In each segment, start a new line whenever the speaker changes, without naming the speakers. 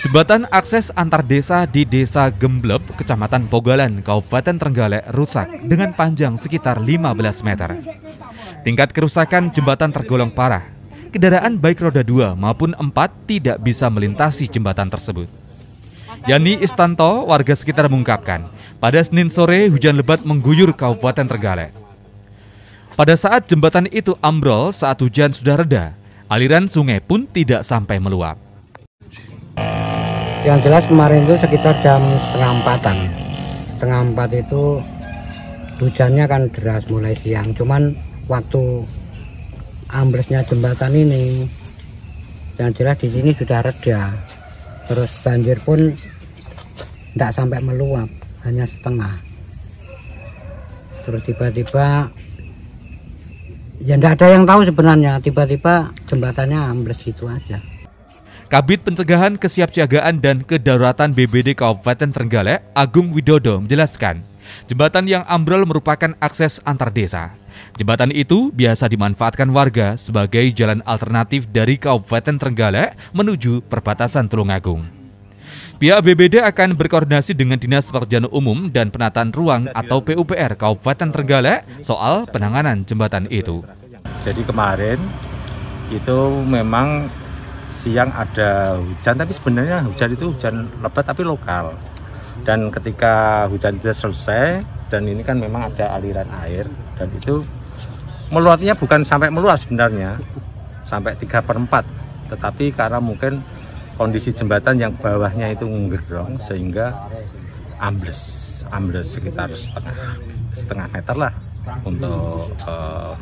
Jembatan akses antar desa di Desa Gembleb, Kecamatan Pogalan, Kabupaten Trenggalek rusak dengan panjang sekitar 15 meter. Tingkat kerusakan jembatan tergolong parah. Kendaraan baik roda 2 maupun 4 tidak bisa melintasi jembatan tersebut. Yani Istanto, warga sekitar mengungkapkan, pada Senin sore hujan lebat mengguyur Kabupaten Trenggalek. Pada saat jembatan itu ambrol saat hujan sudah reda, aliran sungai pun tidak sampai meluap
yang jelas kemarin itu sekitar jam setengah empatan setengah empat itu hujannya kan deras mulai siang cuman waktu amblesnya jembatan ini yang jelas di sini sudah reda terus banjir pun tidak sampai meluap hanya setengah terus tiba-tiba ya tidak ada yang tahu sebenarnya tiba-tiba jembatannya ambles gitu aja
Kabit Pencegahan Kesiapsiagaan dan Kedaruratan BBD Kabupaten Trenggalek, Agung Widodo menjelaskan, jembatan yang ambrol merupakan akses antar desa. Jembatan itu biasa dimanfaatkan warga sebagai jalan alternatif dari Kabupaten Trenggalek menuju perbatasan Tulungagung. Pihak BBD akan berkoordinasi dengan Dinas Pekerjaan Umum dan Penataan Ruang atau PUPR Kabupaten Trenggalek soal penanganan jembatan itu.
Jadi kemarin itu memang siang ada hujan tapi sebenarnya hujan itu hujan lebat tapi lokal dan ketika hujan itu selesai dan ini kan memang ada aliran air dan itu meluapnya bukan sampai meluap sebenarnya sampai 3 per 4 tetapi karena mungkin kondisi jembatan yang bawahnya itu menggerong sehingga ambles ambles sekitar setengah setengah meter lah untuk uh,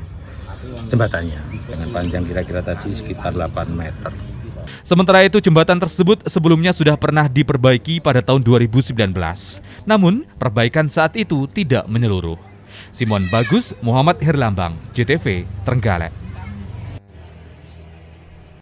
jembatannya dengan panjang kira-kira tadi sekitar 8 meter
Sementara itu jembatan tersebut sebelumnya sudah pernah diperbaiki pada tahun 2019. Namun perbaikan saat itu tidak menyeluruh. Simon Bagus, Muhammad Herlambang, JTV, Trenggalek.